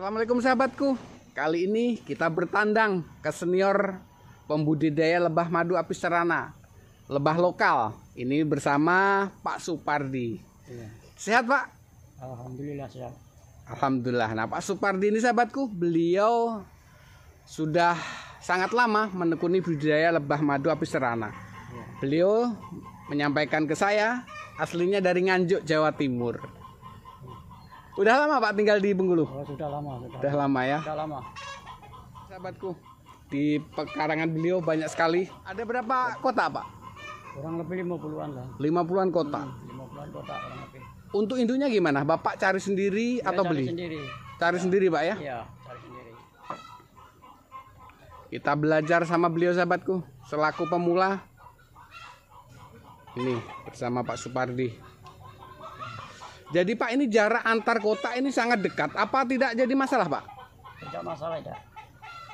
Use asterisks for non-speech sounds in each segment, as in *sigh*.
Assalamualaikum sahabatku. Kali ini kita bertandang ke senior pembudidaya lebah madu api serana, lebah lokal. Ini bersama Pak Supardi. Iya. Sehat Pak? Alhamdulillah sehat. Alhamdulillah. Nah Pak Supardi ini sahabatku, beliau sudah sangat lama menekuni budidaya lebah madu api serana. Iya. Beliau menyampaikan ke saya aslinya dari Nganjuk, Jawa Timur. Udah lama Pak tinggal di Bengkulu? Oh, sudah lama. Sudah, sudah lama ya? Sudah lama. Sahabatku, di pekarangan beliau banyak sekali. Ada berapa kota Pak? Kurang lebih 50-an lah. lima puluhan kota? Hmm, 50-an kota kurang lebih. Untuk induknya gimana? Bapak cari sendiri Dia atau cari beli? sendiri. Cari ya. sendiri Pak ya? Iya, cari sendiri. Kita belajar sama beliau sahabatku, selaku pemula. Ini bersama Pak Supardi. Jadi Pak ini jarak antar kota ini sangat dekat. Apa tidak jadi masalah Pak? Tidak masalah, tidak.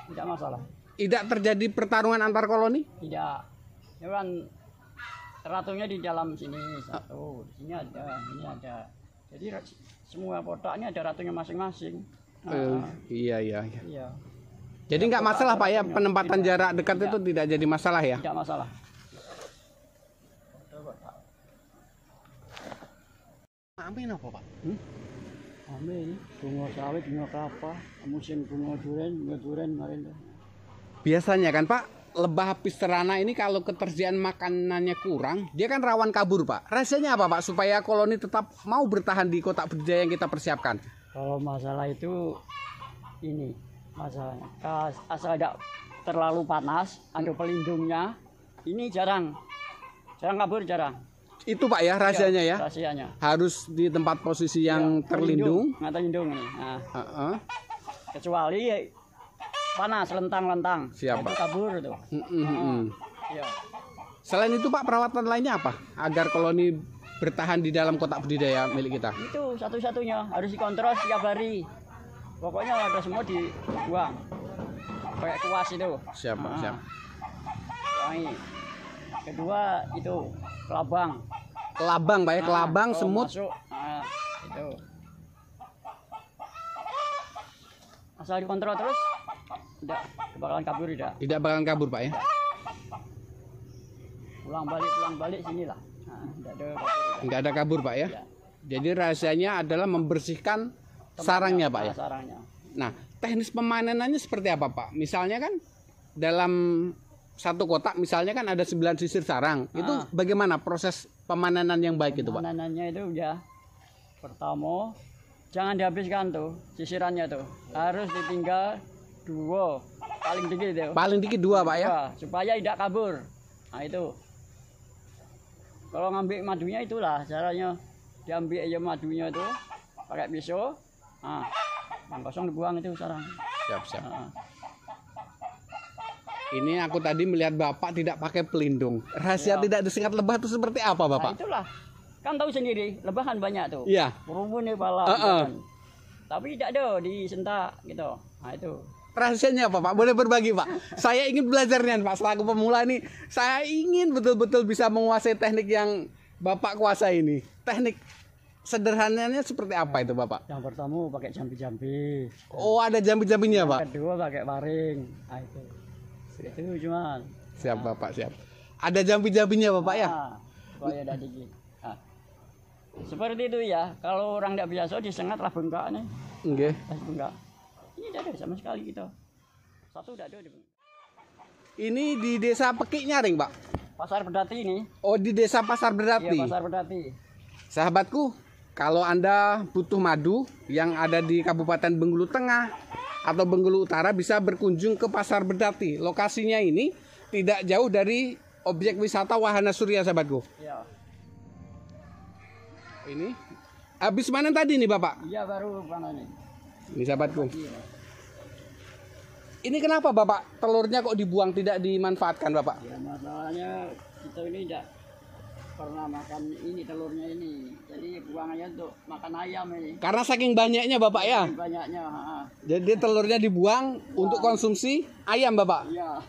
Tidak masalah. Tidak terjadi pertarungan antar koloni? Tidak. Ya, kan Ratunya di dalam sini satu, di sini ada, ini ada. Jadi semua kotaknya ada ratunya masing-masing. uh, iya, iya, iya. Jadi nggak masalah Pak ya penempatan jarak dekat tidak, itu tidak jadi masalah ya? Tidak masalah. ame apa Pak? Hmm? bunga sawit, bunga kelapa, musim bunga durian, bunga durian kemarin. Biasanya kan, Pak, lebah pisterana terana ini kalau ketersediaan makanannya kurang, dia kan rawan kabur, Pak. Rasanya apa, Pak, supaya koloni tetap mau bertahan di kotak budidaya yang kita persiapkan? Kalau masalah itu ini masalahnya. Asal ada terlalu panas, ada pelindungnya, ini jarang. Jarang kabur, jarang itu Pak ya iya, rahasianya ya. Rahasianya. Harus di tempat posisi yang ya, terlindung. Terlindung, nah, ini Nah. Uh -uh. Kecuali panas lentang-lentang. Siapa? kabur itu uh -uh. Uh, iya. Selain itu Pak perawatan lainnya apa agar koloni bertahan di dalam kotak budidaya milik kita? Itu satu-satunya harus dikontrol setiap hari. Pokoknya ada semua dibuang. Kayak kuas itu. siapa uh nah. -huh. Yang kedua itu kelabang kelabang pak ya ah, kelabang nah, semut masuk, nah, itu asal dikontrol terus tidak bakalan kabur tidak tidak bakalan kabur pak ya pulang balik pulang balik sinilah nah, tidak ada kabur, tidak ada kabur pak ya tidak. jadi rahasianya adalah membersihkan Teman sarangnya pak ya sarangnya nah teknis pemanenannya seperti apa pak misalnya kan dalam satu kotak misalnya kan ada 9 sisir sarang. Nah. Itu ah. bagaimana proses pemanenan yang baik itu, Pak? Pemanenannya itu ya pertama jangan dihabiskan tuh sisirannya tuh. Harus ditinggal dua paling dikit itu. Paling dikit dua, Pak ya. Supaya tidak kabur. Nah, itu. Kalau ngambil madunya itulah caranya diambil aja madunya itu pakai pisau. Nah, kosong dibuang itu sarang. Siap, siap. Nah. Ini aku tadi melihat Bapak tidak pakai pelindung. Rahasia ya. tidak disingkat lebah itu seperti apa, nah, Bapak? Nah, itulah. Kan tahu sendiri, lebah kan banyak tuh. Iya. Berubun di Uh -uh. Kan. Tapi tidak ada di sentak gitu. Nah, itu. Rahasianya apa, Pak? Boleh berbagi, Pak? *laughs* saya ingin belajarnya. nih, Pak. Selaku pemula nih, saya ingin betul-betul bisa menguasai teknik yang Bapak kuasai ini. Teknik sederhananya seperti apa itu bapak? Yang pertama pakai jambi-jambi. Oh ada jambi-jambinya pak? Kedua pakai waring. Nah, itu. Itu cuma. Siap nah. Bapak, siap. Ada jampi jambinya Bapak nah, ya? Ah, Kok ya, ada gigi. Nah. Seperti itu ya. Kalau orang tidak biasa disengatlah nih enggak Okay. Bengkak. Ini tidak ada sama sekali gitu. Satu tidak ada Ini di desa Pekik Nyaring, Pak. Pasar Berdati ini. Oh, di desa Pasar Berdati. Iya, Pasar Berdati. Sahabatku, kalau Anda butuh madu yang ada di Kabupaten Bengkulu Tengah, atau Bengkulu Utara bisa berkunjung ke Pasar Berdati. Lokasinya ini tidak jauh dari objek wisata Wahana Surya sahabatku. Ya. Ini habis mana tadi nih Bapak? Iya baru mana nih. Ini sahabatku. Iya. Ini kenapa Bapak telurnya kok dibuang tidak dimanfaatkan Bapak? Ya masalahnya kita ini tidak pernah makan ini telurnya ini. Jadi buangannya untuk makan ayam ini. Karena saking banyaknya Bapak ya? Saking banyaknya. Ha. Jadi telurnya dibuang Buang. untuk konsumsi ayam Bapak? Iya.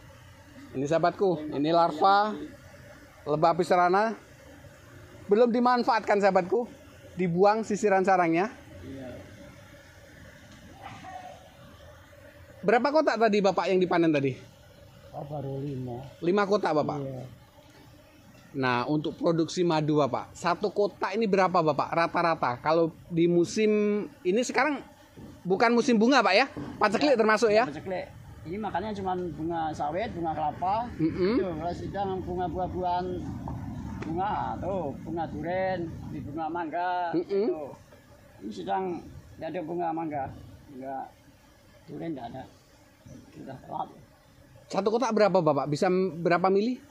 Ini sahabatku, iya. ini larva lebah pisarana belum dimanfaatkan sahabatku. Dibuang sisiran sarangnya. Iya. Berapa kotak tadi Bapak yang dipanen tadi? Oh, baru lima. Lima kotak Bapak? Iya. Nah, untuk produksi madu Bapak, satu kotak ini berapa Bapak rata-rata? Kalau di musim ini sekarang bukan musim bunga Pak ya? Paceklik ya, termasuk ya? Paceklik. Ini makannya cuma bunga sawit, bunga kelapa, mm -hmm. itu, bunga buah-buahan bunga tuh, bunga durian, bunga mangga, mm -hmm. itu. Ini sedang tidak ada bunga mangga, bunga durian tidak ada. Sudah telat. Satu kotak berapa Bapak? Bisa berapa mili?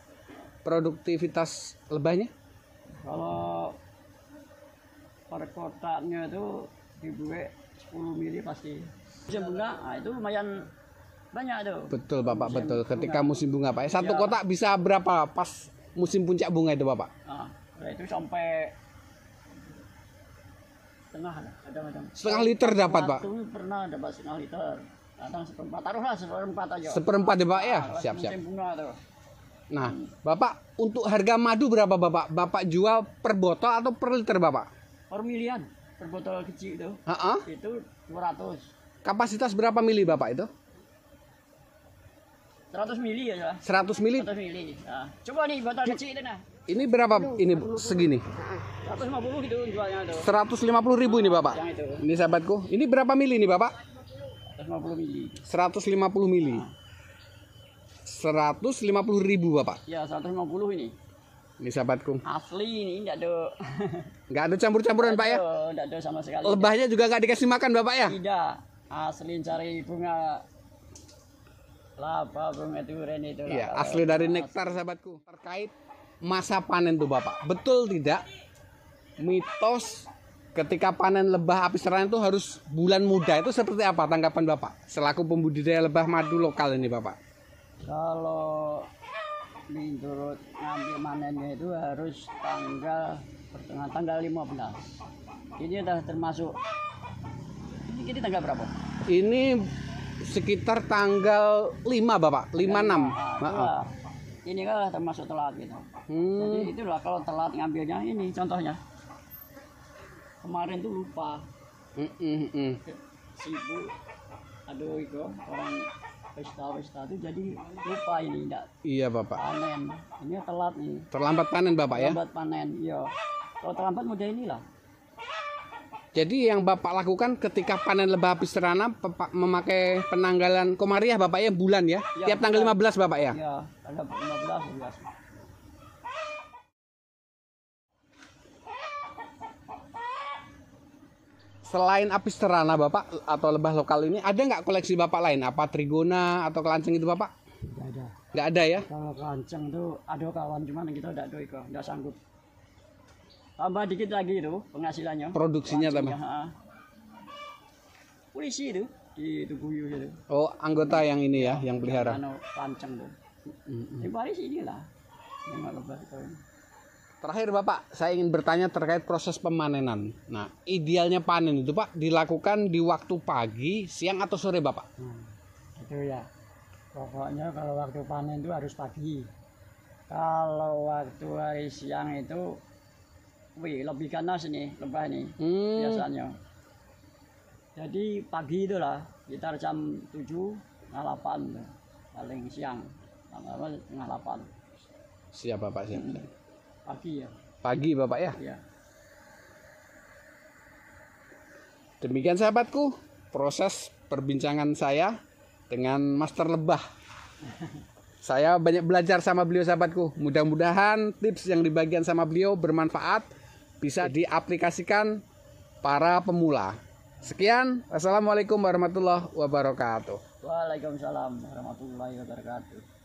produktivitas lebahnya? Kalau per kotaknya itu dibuat 10 mili pasti. Musim bunga nah itu lumayan banyak tuh. Betul Bapak, musim betul. Bunga. Ketika musim bunga Pak. Eh, satu ya. kotak bisa berapa pas musim puncak bunga itu Bapak? Ah, nah, itu sampai setengah kadang-kadang. Setengah liter dapat Pak? pernah dapat setengah liter. Kadang seperempat, taruhlah seperempat aja. Seperempat ya Pak ya? Ah, Siap-siap. siap. bunga tuh. Nah, Bapak untuk harga madu berapa Bapak? Bapak jual per botol atau per liter Bapak? Per milian, per botol kecil itu. Ha -ha? Itu 200. Kapasitas berapa mili Bapak itu? 100 mili ya, 100 ya. mili. 100 mili. Nah, coba nih botol kecil itu nah. Ini berapa Aduh, ini bu, segini? 150 gitu jualnya tuh. 150 ribu ini Bapak. Ini sahabatku. Ini berapa mili ini Bapak? 150 mili. 150 mili. Nah. 150 ribu Bapak? Ya 150 ini. Ini sahabatku. Asli ini enggak ada. Enggak *laughs* ada campur-campuran Pak ya? Enggak ada sama sekali. Lebahnya juga enggak dikasih makan Bapak ya? Tidak. Asli cari bunga laba bunga turen itu. ya asli dari nektar sahabatku. Terkait masa panen tuh Bapak. Betul tidak? Mitos ketika panen lebah api serangan itu harus bulan muda itu seperti apa tanggapan Bapak selaku pembudidaya lebah madu lokal ini Bapak? kalau menurut ngambil manennya itu harus tanggal pertengahan tanggal 15 ini sudah termasuk ini, ini tanggal berapa ini sekitar tanggal 5 Bapak 56 nah, ini kan termasuk telat gitu hmm. jadi itulah kalau telat ngambilnya ini contohnya kemarin tuh lupa mm -mm. sibuk aduh itu orang pesta-pesta itu jadi lupa ini tidak iya bapak panen ini telat nih terlambat panen bapak terlambat ya terlambat panen iya kalau terlambat mudah inilah jadi yang bapak lakukan ketika panen lebah habis teranam memakai penanggalan komariah bapak ya bulan ya, ya tiap bulan. tanggal 15 bapak ya? Iya, tanggal 15 bulan. selain apis terana bapak atau lebah lokal ini ada nggak koleksi bapak lain apa trigona atau kelanceng itu bapak nggak ada nggak ada ya kalau kelanceng itu ada kawan cuman kita tidak doi kok nggak sanggup tambah dikit lagi itu penghasilannya produksinya tambah polisi itu di Tubuyu itu oh anggota yang ini ya iya, yang pelihara kelanceng anu, tuh mm -hmm. ini lah nengok lebah itu Terakhir Bapak, saya ingin bertanya terkait proses pemanenan. Nah, idealnya panen itu Pak dilakukan di waktu pagi, siang atau sore Bapak? Hmm, itu ya. Pokoknya kalau waktu panen itu harus pagi. Kalau waktu hari siang itu wih, lebih ganas ini, lebah ini hmm. biasanya. Jadi pagi itu lah. sekitar jam 7 8, paling siang tanggal 8. siap bapak siap, Hmm. Pagi ya. Pagi Bapak ya. ya. Demikian sahabatku, proses perbincangan saya dengan Master Lebah. *laughs* Saya banyak belajar sama beliau sahabatku. Mudah-mudahan tips yang dibagikan sama beliau bermanfaat bisa diaplikasikan para pemula. Sekian, assalamualaikum warahmatullahi wabarakatuh. Waalaikumsalam warahmatullahi wabarakatuh.